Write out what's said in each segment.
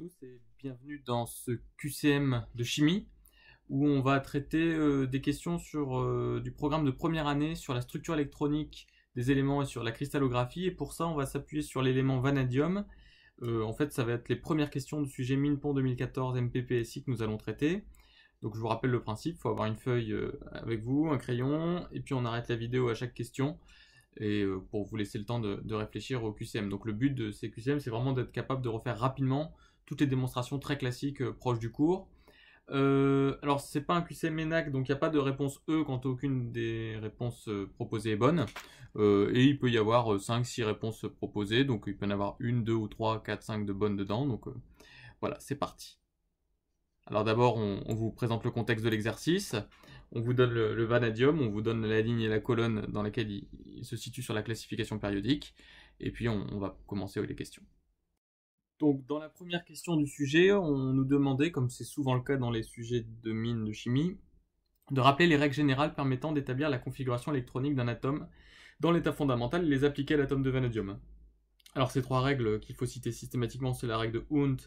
tous et bienvenue dans ce QCM de chimie où on va traiter euh, des questions sur, euh, du programme de première année sur la structure électronique des éléments et sur la cristallographie et pour ça on va s'appuyer sur l'élément vanadium. Euh, en fait ça va être les premières questions du sujet Mines-Pont 2014 MPPSI que nous allons traiter. Donc je vous rappelle le principe, il faut avoir une feuille avec vous, un crayon et puis on arrête la vidéo à chaque question et pour vous laisser le temps de, réfléchir au QCM. Donc le but de ces QCM, c'est vraiment d'être capable de refaire rapidement toutes les démonstrations très classiques euh, proches du cours. Euh, alors, c'est pas un QCM enac, donc il n'y a pas de réponse E quand aucune des réponses euh, proposées est bonne. Euh, et il peut y avoir 5-6 réponses proposées, donc il peut y en avoir une, deux ou trois, quatre, cinq de bonnes dedans. Donc voilà, c'est parti. Alors d'abord, on, vous présente le contexte de l'exercice. On vous donne le, vanadium, on vous donne la ligne et la colonne dans laquelle il, se situe sur la classification périodique. Et puis on, va commencer les questions. Donc, dans la première question du sujet, on nous demandait, comme c'est souvent le cas dans les sujets de mines de chimie, de rappeler les règles générales permettant d'établir la configuration électronique d'un atome dans l'état fondamental et les appliquer à l'atome de vanadium. Alors, ces trois règles qu'il faut citer systématiquement, c'est la règle de Hund,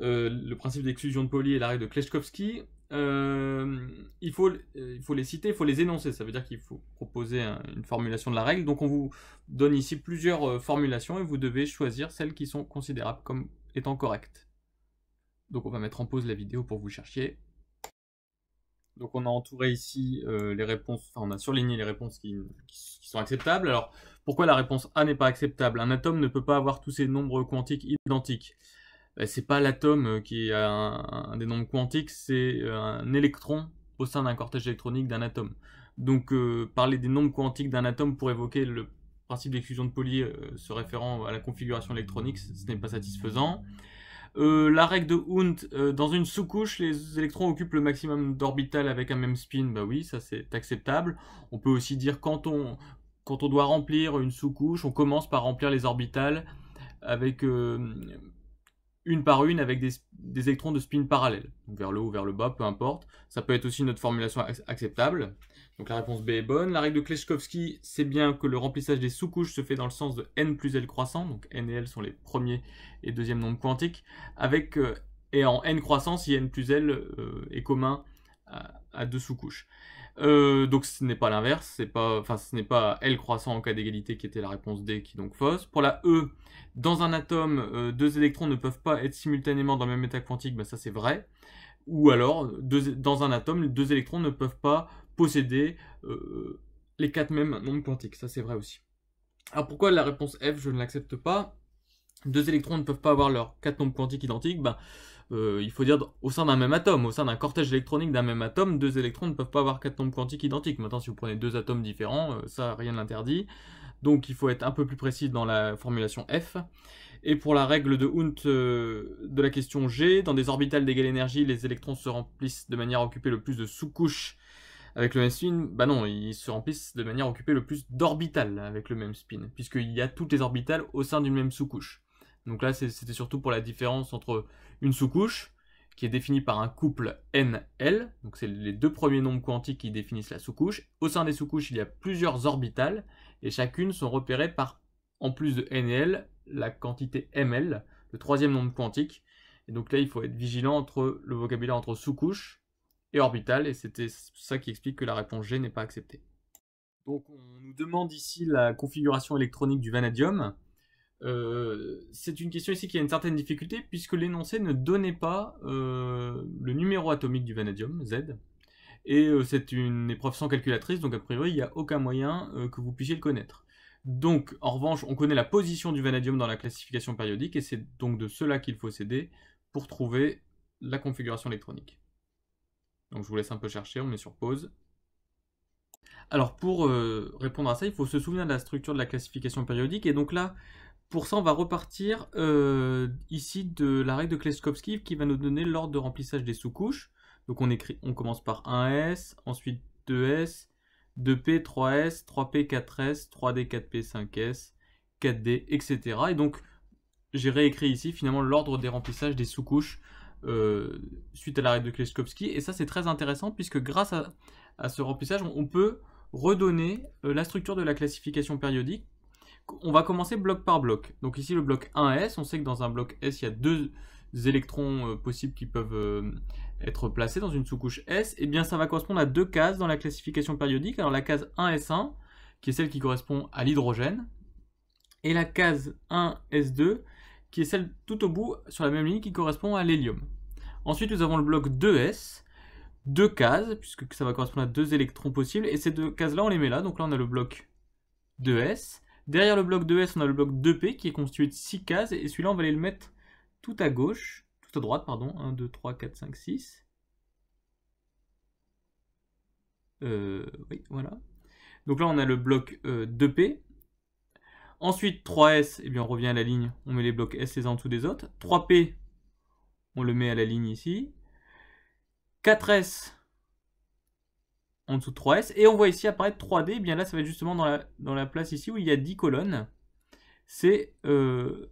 euh, le principe d'exclusion de Pauli et la règle de Klechkowski. Euh, euh, il, faut, les citer, il faut les énoncer. Ça veut dire qu'il faut proposer une formulation de la règle. Donc on vous donne ici plusieurs euh, formulations et vous devez choisir celles qui sont considérables comme étant correctes. Donc on va mettre en pause la vidéo pour vous chercher. Donc on a entouré ici les réponses, enfin on a surligné les réponses qui, qui sont acceptables. Alors pourquoi la réponse A n'est pas acceptable Un atome ne peut pas avoir tous ses nombres quantiques identiques. Bah, c'est pas l'atome euh, qui a un, des nombres quantiques, c'est euh, un électron au sein d'un cortège électronique d'un atome. Donc euh, parler des nombres quantiques d'un atome pour évoquer le principe d'exclusion de Pauli se référant à la configuration électronique, ce n'est pas satisfaisant. la règle de Hund, dans une sous-couche, les électrons occupent le maximum d'orbitales avec un même spin, bah oui, ça c'est acceptable. On peut aussi dire quand on, quand on doit remplir une sous-couche, on commence par remplir les orbitales avec une par une avec des, électrons de spin parallèle, vers le haut ou vers le bas, peu importe. Ça peut être aussi une autre formulation acceptable. Donc la réponse B est bonne. La règle de Kleshkovsky, c'est bien que le remplissage des sous-couches se fait dans le sens de n plus L croissant, donc n et L sont les premiers et deuxièmes nombres quantiques, avec, euh, et en n croissant si n plus L euh, est commun à deux sous-couches. Euh, donc ce n'est pas l'inverse, c'est pas, enfin ce n'est pas L croissant en cas d'égalité qui était la réponse D qui est donc fausse. Pour la E, dans un atome, euh, deux électrons ne peuvent pas être simultanément dans le même état quantique, ben ça c'est vrai. Ou alors, dans un atome, deux électrons ne peuvent pas posséder euh, les quatre mêmes nombres quantiques, ça c'est vrai aussi. Alors pourquoi la réponse F, je ne l'accepte pas Deux électrons ne peuvent pas avoir leurs quatre nombres quantiques identiques, ben, euh, il faut dire au sein d'un même atome, au sein d'un cortège électronique d'un même atome, deux électrons ne peuvent pas avoir quatre nombres quantiques identiques. Maintenant, si vous prenez deux atomes différents, euh, ça, rien ne l'interdit. Donc il faut être un peu plus précis dans la formulation F. Et pour la règle de Hund euh, de la question G, dans des orbitales d'égale énergie, les électrons se remplissent de manière à occuper le plus de sous-couches avec le même spin. Bah non, ils se remplissent de manière à occuper le plus d'orbitales avec le même spin, puisqu'il y a toutes les orbitales au sein d'une même sous-couche. Donc là, c'était surtout pour la différence entre une sous-couche, qui est définie par un couple NL, donc c'est les deux premiers nombres quantiques qui définissent la sous-couche. Au sein des sous-couches, il y a plusieurs orbitales, et chacune sont repérées par, en plus de n l, la quantité ML, le troisième nombre quantique. Et donc là, il faut être vigilant entre le vocabulaire entre sous-couche et orbitale, et c'était ça qui explique que la réponse G n'est pas acceptée. Donc on nous demande ici la configuration électronique du vanadium. Euh, c'est une question ici qui a une certaine difficulté puisque l'énoncé ne donnait pas euh, le numéro atomique du vanadium, Z. Et euh, c'est une épreuve sans calculatrice, donc a priori il n'y a aucun moyen que vous puissiez le connaître. Donc en revanche, on connaît la position du vanadium dans la classification périodique et c'est donc de cela qu'il faut s'aider pour trouver la configuration électronique. Donc je vous laisse un peu chercher, on met sur pause. Alors pour répondre à ça, il faut se souvenir de la structure de la classification périodique et donc là, pour ça, on va repartir euh, ici de la règle de Kleskowski qui va nous donner l'ordre de remplissage des sous-couches. Donc on, écrit, on commence par 1S, ensuite 2S, 2P, 3S, 3P, 4S, 3D, 4P, 5S, 4D, etc. Et donc j'ai réécrit ici finalement l'ordre des remplissages des sous-couches euh, suite à la règle de Kleskowski. Et ça c'est très intéressant puisque grâce à, ce remplissage, on, peut redonner euh, la structure de la classification périodique on va commencer bloc par bloc. Donc ici le bloc 1s, on sait que dans un bloc s il y a deux électrons euh, possibles qui peuvent euh, être placés dans une sous-couche s. Et eh bien ça va correspondre à deux cases dans la classification périodique. Alors la case 1s1 qui est celle qui correspond à l'hydrogène et la case 1s2 qui est celle tout au bout sur la même ligne qui correspond à l'hélium. Ensuite nous avons le bloc 2s deux cases, puisque ça va correspondre à deux électrons possibles, et ces deux cases-là, on les met là, donc là on a le bloc 2s, Derrière le bloc 2S, on a le bloc 2P qui est constitué de 6 cases, et celui-là, on va aller le mettre tout à gauche, tout à droite, pardon, 1, 2, 3, 4, 5, 6. oui, voilà. Donc là, on a le bloc 2P. Euh, Ensuite, 3S, et eh bien, on revient à la ligne, on met les blocs S les uns en dessous des autres. 3P, on le met à la ligne ici. 4S, en dessous de 3S. Et on voit ici apparaître 3D. Et eh bien là, ça va être justement dans la, place ici où il y a 10 colonnes. C'est euh,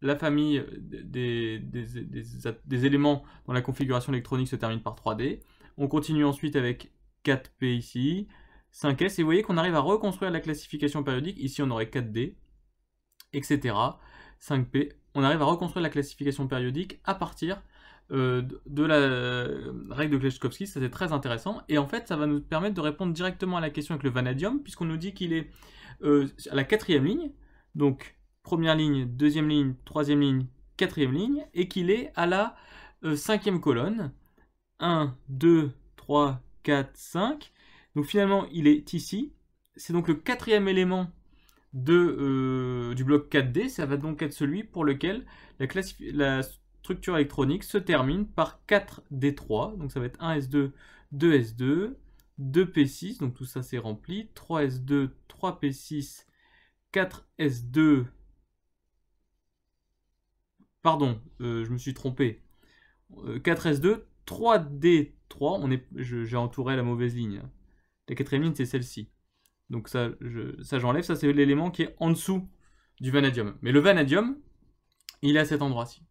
la famille des, des, éléments dans la configuration électronique se termine par 3D. On continue ensuite avec 4P ici, 5S. Et vous voyez qu'on arrive à reconstruire la classification périodique. Ici, on aurait 4D, etc. 5P. On arrive à reconstruire la classification périodique à partir euh, de la euh, règle de Kleshkovsky, ça c'est très intéressant. Et en fait, ça va nous permettre de répondre directement à la question avec le vanadium, puisqu'on nous dit qu'il est euh, à la quatrième ligne, donc première ligne, deuxième ligne, troisième ligne, quatrième ligne, et qu'il est à la cinquième colonne. 1, 2, 3, 4, 5. Donc finalement, il est ici. C'est donc le quatrième élément de, du bloc 4D, ça va donc être celui pour lequel la, la, structure électronique se termine par 4 D3. Donc ça va être 1S2, 2S2, 2P6, donc tout ça c'est rempli, 3S2, 3P6, 4S2, pardon, euh, je me suis trompé, 4S2, euh, 3D3, on est, j'ai entouré la mauvaise ligne. La quatrième ligne c'est celle-ci. Donc ça, je, ça j'enlève, ça c'est l'élément qui est en dessous du vanadium. Mais le vanadium, il est à cet endroit-ci.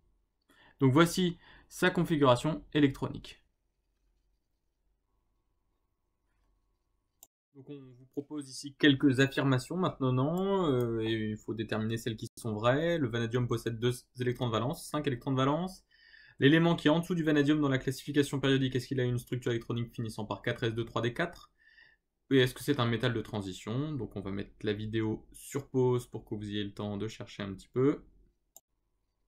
Donc voici sa configuration électronique. Donc on vous propose ici quelques affirmations maintenant, euh, et il faut déterminer celles qui sont vraies. Le vanadium possède deux électrons de valence, cinq électrons de valence. L'élément qui est en dessous du vanadium dans la classification périodique, est-ce qu'il a une structure électronique finissant par 4S23D4 Et est-ce que c'est un métal de transition Donc on va mettre la vidéo sur pause pour que vous ayez le temps de chercher un petit peu.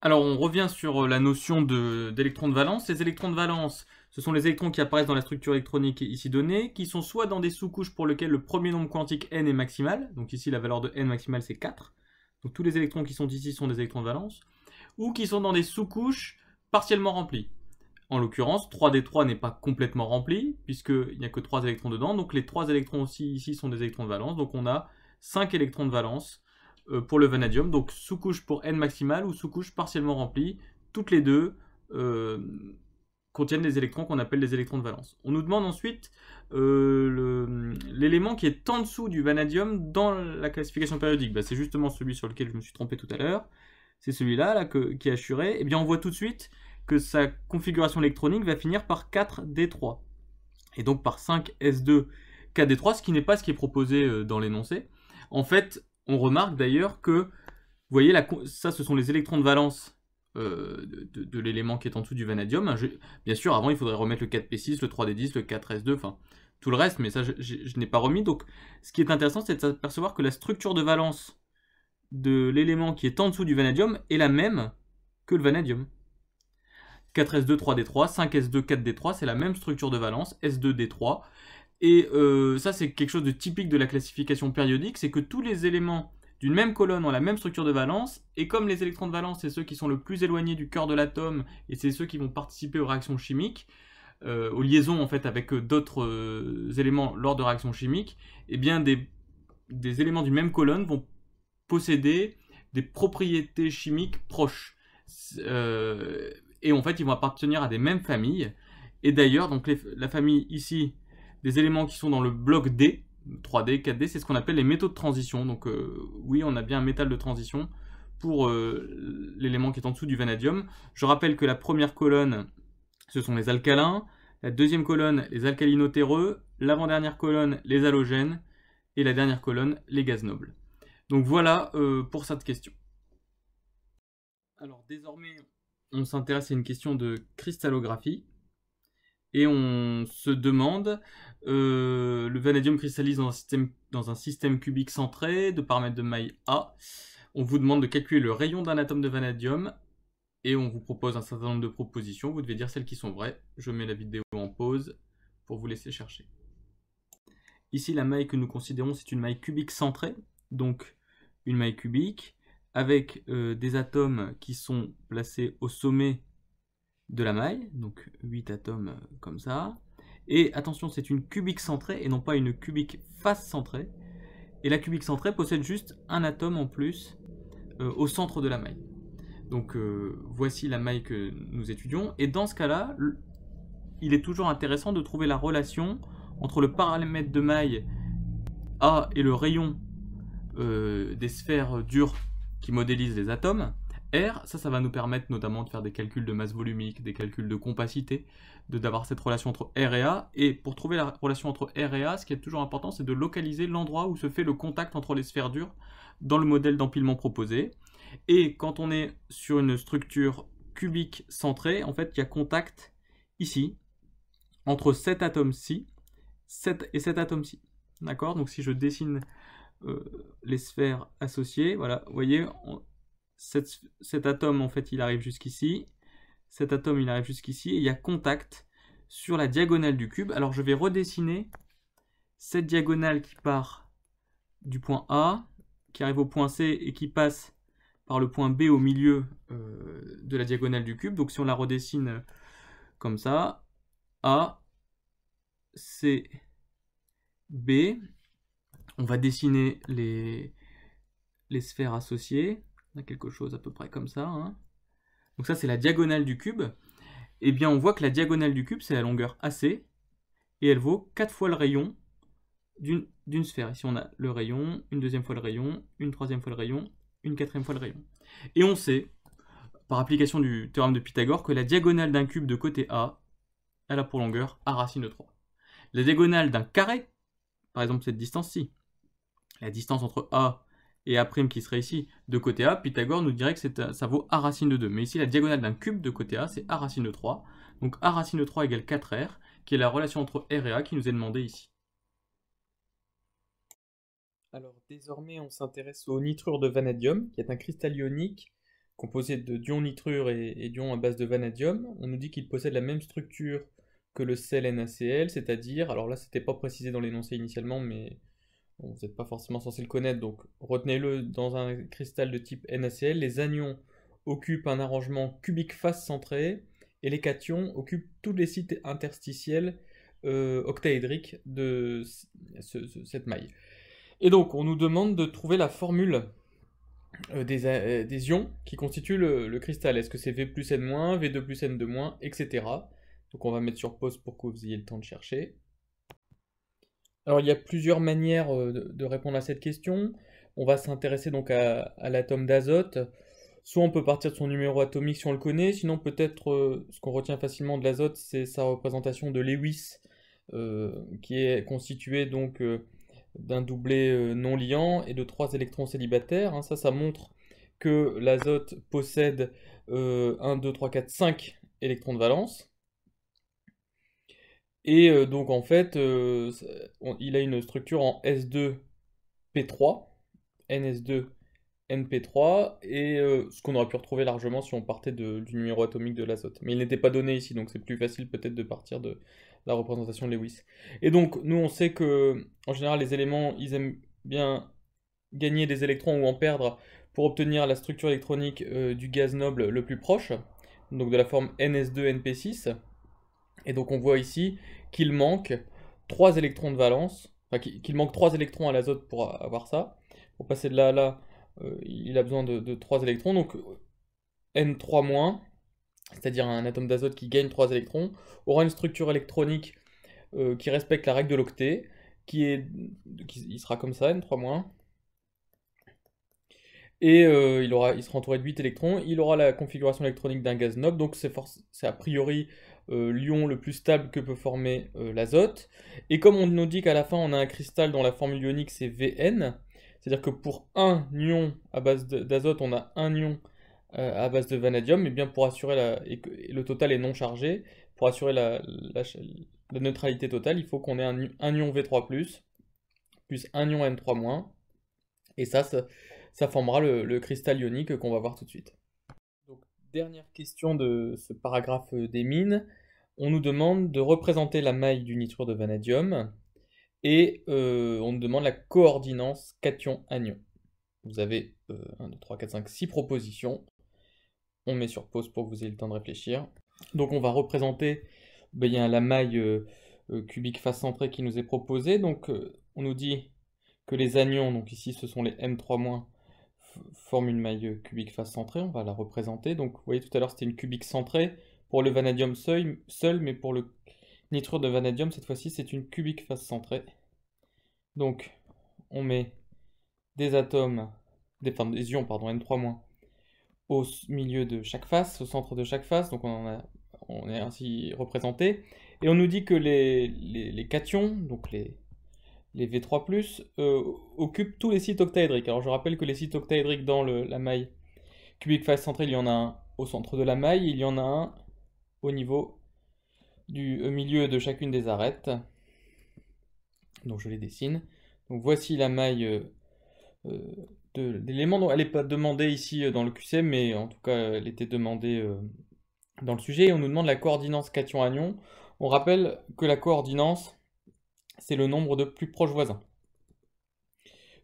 Alors on revient sur euh, la notion d'électrons de, valence. Ces électrons de valence, ce sont les électrons qui apparaissent dans la structure électronique ici donnée, qui sont soit dans des sous-couches pour lesquelles le premier nombre quantique n est maximal, donc ici la valeur de n maximale c'est 4, donc tous les électrons qui sont ici sont des électrons de valence, ou qui sont dans des sous-couches partiellement remplies. En l'occurrence, 3d3 n'est pas complètement rempli, puisqu'il n'y a que 3 électrons dedans, donc les 3 électrons aussi ici sont des électrons de valence, donc on a 5 électrons de valence euh, pour le vanadium. Donc sous-couche pour N maximale ou sous-couche partiellement remplie. Toutes les deux euh, contiennent des électrons qu'on appelle des électrons de valence. On nous demande ensuite euh, l'élément qui est en dessous du vanadium dans la classification périodique. Bah, c'est justement celui sur lequel je me suis trompé tout à l'heure. C'est celui-là là, qui est assuré. Et eh bien on voit tout de suite que sa configuration électronique va finir par 4D3. Et donc par 5S2, 4D3, ce qui n'est pas ce qui est proposé dans l'énoncé. En fait, on remarque d'ailleurs que, vous voyez, la, ça ce sont les électrons de valence euh, de, l'élément qui est en dessous du vanadium. Bien sûr, avant il faudrait remettre le 4p6, le 3d10, le 4s2, enfin tout le reste, mais ça je, je n'ai pas remis. Donc ce qui est intéressant, c'est de s'apercevoir que la structure de valence de l'élément qui est en dessous du vanadium est la même que le vanadium. 4S2, 3D3, 5S2, 4D3, c'est la même structure de valence, S2, D3. Et euh, ça, c'est quelque chose de typique de la classification périodique, c'est que tous les éléments d'une même colonne ont la même structure de valence, et comme les électrons de valence, c'est ceux qui sont le plus éloignés du cœur de l'atome, et c'est ceux qui vont participer aux réactions chimiques, euh, aux liaisons en fait avec euh, d'autres éléments lors de réactions chimiques, et eh bien des, éléments d'une même colonne vont posséder des propriétés chimiques proches. et en fait, ils vont appartenir à des mêmes familles. Et d'ailleurs, donc la famille ici, des éléments qui sont dans le bloc D, 3D, 4D, c'est ce qu'on appelle les métaux de transition. Donc euh, oui, on a bien un métal de transition pour euh, l'élément qui est en dessous du vanadium. Je rappelle que la première colonne, ce sont les alcalins, la deuxième colonne, les alcalinotéreux, l'avant-dernière colonne, les halogènes, et la dernière colonne, les gaz nobles. Donc voilà euh, pour cette question. Alors désormais, on s'intéresse à une question de cristallographie et on se demande euh, le vanadium cristallise dans un, système, cubique centré de paramètres de maille A. On vous demande de calculer le rayon d'un atome de vanadium et on vous propose un certain nombre de propositions. Vous devez dire celles qui sont vraies. Je mets la vidéo en pause pour vous laisser chercher. Ici, la maille que nous considérons, c'est une maille cubique centrée, donc une maille cubique avec euh, des atomes qui sont placés au sommet de la maille, donc 8 atomes euh, comme ça. Et attention, c'est une cubique centrée et non pas une cubique face centrée. Et la cubique centrée possède juste un atome en plus euh, au centre de la maille. Donc euh, voici la maille que nous étudions. Et dans ce cas-là, il est toujours intéressant de trouver la relation entre le paramètre de maille A et le rayon euh, des sphères dures qui modélisent les atomes. R, ça, ça va nous permettre notamment de faire des calculs de masse volumique, des calculs de compacité, d'avoir cette relation entre R et A. Et pour trouver la relation entre R et A, ce qui est toujours important, c'est de localiser l'endroit où se fait le contact entre les sphères dures dans le modèle d'empilement proposé. Et quand on est sur une structure cubique centrée, en fait, il y a contact ici entre cet atome-ci et cet atome-ci. D'accord Donc si je dessine euh, les sphères associées, voilà, vous voyez, cet, atome, en fait, il arrive jusqu'ici. Cet atome, il arrive jusqu'ici. Et il y a contact sur la diagonale du cube. Alors, je vais redessiner cette diagonale qui part du point A, qui arrive au point C et qui passe par le point B au milieu euh, de la diagonale du cube. Donc si on la redessine euh, comme ça, A, C, B, on va dessiner les sphères associées. On a quelque chose à peu près comme ça. Hein. Donc ça, c'est la diagonale du cube. Et eh bien, on voit que la diagonale du cube, c'est la longueur AC, et elle vaut 4 fois le rayon d'une sphère. Ici, on a le rayon, une deuxième fois le rayon, une troisième fois le rayon, une quatrième fois le rayon. Et on sait, par application du théorème de Pythagore, que la diagonale d'un cube de côté A, elle a pour longueur A racine de 3. La diagonale d'un carré, par exemple cette distance-ci, la distance entre A et A' qui serait ici de côté A, Pythagore nous dirait que euh, ça vaut A racine de 2. Mais ici, la diagonale d'un cube de côté A, c'est A racine de 3. Donc A racine de 3 égale 4R, qui est la relation entre R et A qui nous est demandée ici. Alors désormais, on s'intéresse au nitrure de vanadium, qui est un cristal ionique composé de d'ions nitrure et, et d'ions à base de vanadium. On nous dit qu'il possède la même structure que le sel NaCl, c'est-à-dire, alors là c'était pas précisé dans l'énoncé initialement, mais vous n'êtes pas forcément censé le connaître, donc retenez-le dans un cristal de type NaCl. Les anions occupent un arrangement cubique face centré et les cations occupent tous les sites interstitiels euh, octaédriques de cette maille. Et donc, on nous demande de trouver la formule euh, euh, des, ions qui constituent le, cristal. Est-ce que c'est V plus N-, V2 plus N2-, etc. Donc on va mettre sur pause pour que vous ayez le temps de chercher. Alors il y a plusieurs manières euh, de répondre à cette question. On va s'intéresser donc à, l'atome d'azote. Soit on peut partir de son numéro atomique si on le connaît, sinon peut-être euh, ce qu'on retient facilement de l'azote, c'est sa représentation de Lewis, euh, qui est constituée donc d'un doublé non liant et de trois électrons célibataires. Hein. ça, ça montre que l'azote possède 1, 2, 3, 4, 5 électrons de valence. Et euh, donc en fait, euh, il a une structure en S2 P3, NS2 NP3, et euh, ce qu'on aurait pu retrouver largement si on partait du numéro atomique de l'azote. Mais il n'était pas donné ici, donc c'est plus facile peut-être de partir de la représentation de Lewis. Et donc nous on sait que en général les éléments, ils aiment bien gagner des électrons ou en perdre pour obtenir la structure électronique du gaz noble le plus proche, donc de la forme NS2 NP6. Et donc on voit ici qu'il manque 3 électrons de valence, enfin qu'il manque 3 électrons à l'azote pour avoir ça. Pour passer de là à là, euh, il a besoin de, 3 électrons, donc euh, N3-, c'est-à-dire un atome d'azote qui gagne 3 électrons, aura une structure électronique euh, qui respecte la règle de l'octet, qui est, qui, sera comme ça, N3-, et il, aura, il sera entouré de 8 électrons, il aura la configuration électronique d'un gaz noble, donc c'est a priori euh, l'ion le plus stable que peut former euh, l'azote. Et comme on nous dit qu'à la fin on a un cristal dont la formule ionique c'est Vn, c'est-à-dire que pour un ion à base d'azote on a un ion euh, à base de vanadium, et eh bien pour assurer la, et que, le total est non chargé, pour assurer la, neutralité totale, il faut qu'on ait un, ion V3+, plus un ion N3-, et ça, ça, formera le cristal ionique qu'on va voir tout de suite dernière question de ce paragraphe euh, des mines, on nous demande de représenter la maille du nitrure de vanadium et euh, on nous demande la coordinance cation-anion. Vous avez 1, 2, 3, 4, 5, 6 propositions. On met sur pause pour que vous ayez le temps de réfléchir. Donc on va représenter ben, la maille euh, cubique face centrée qui nous est proposée. Donc on nous dit que les anions, donc ici ce sont les M3- forme une maille cubique face centrée, on va la représenter. Donc vous voyez tout à l'heure c'était une cubique centrée pour le vanadium seul, mais pour le nitrure de vanadium cette fois-ci c'est une cubique face centrée. Donc on met des atomes, des, ions pardon, N3- au milieu de chaque face, au centre de chaque face, donc on, en a, on est ainsi représenté. Et on nous dit que les, les cations, donc les, les V3+, euh, occupent tous les sites octaédriques. Alors je rappelle que les sites octaédriques dans la maille cubique face centrée, il y en a un au centre de la maille, il y en a un au niveau du euh, milieu de chacune des arêtes. Donc je les dessine. voici la maille euh, de, d'éléments. Elle n'est pas demandée ici dans le QC, mais en tout cas elle était demandée dans le sujet. on nous demande la coordinance cation-anion. On rappelle que la coordinance, c'est le nombre de plus proches voisins.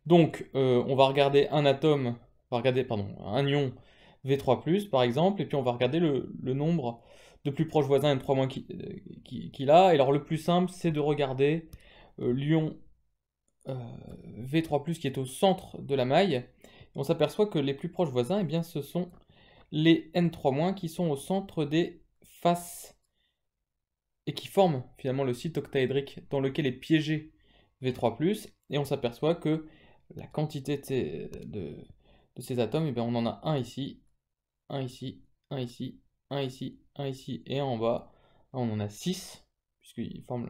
Donc, euh, on va regarder un atome, regarder, pardon, un ion V3+, par exemple, et puis on va regarder le, nombre de plus proches voisins n 3 euh, qu'il qui, a. Et alors, le plus simple, c'est de regarder euh, l'ion V3+, qui est au centre de la maille. on s'aperçoit que les plus proches voisins, eh bien, ce sont les N3- qui sont au centre des faces et qui forme finalement le site octaédrique dans lequel est piégé V3+, et on s'aperçoit que la quantité de, ces atomes, et eh bien on en a un ici, un ici, un ici, un ici, un ici, et en bas. On en a 6, puisqu'il forme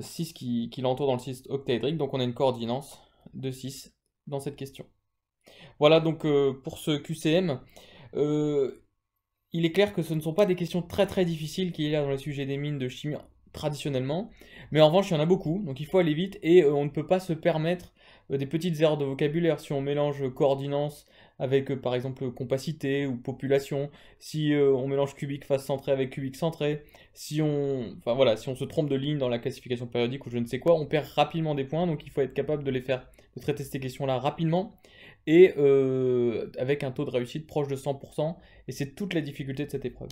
6 euh, qui, qui l'entoure dans le site octaédrique, donc on a une coordinance de 6 dans cette question. Voilà donc euh, pour ce QCM. Euh, il est clair que ce ne sont pas des questions très très difficiles qu'il y a dans le sujet des mines de chimie traditionnellement, mais en revanche il y en a beaucoup, donc il faut aller vite et euh, on ne peut pas se permettre euh, des petites erreurs de vocabulaire si on mélange coordinance avec euh, par exemple compacité ou population, si on mélange cubique face centrée avec cubique centré, si on, enfin voilà, si on se trompe de ligne dans la classification périodique ou je ne sais quoi, on perd rapidement des points, donc il faut être capable de les faire, de traiter ces questions-là rapidement et euh, avec un taux de réussite proche de 100%. Et c'est toute la difficulté de cette épreuve.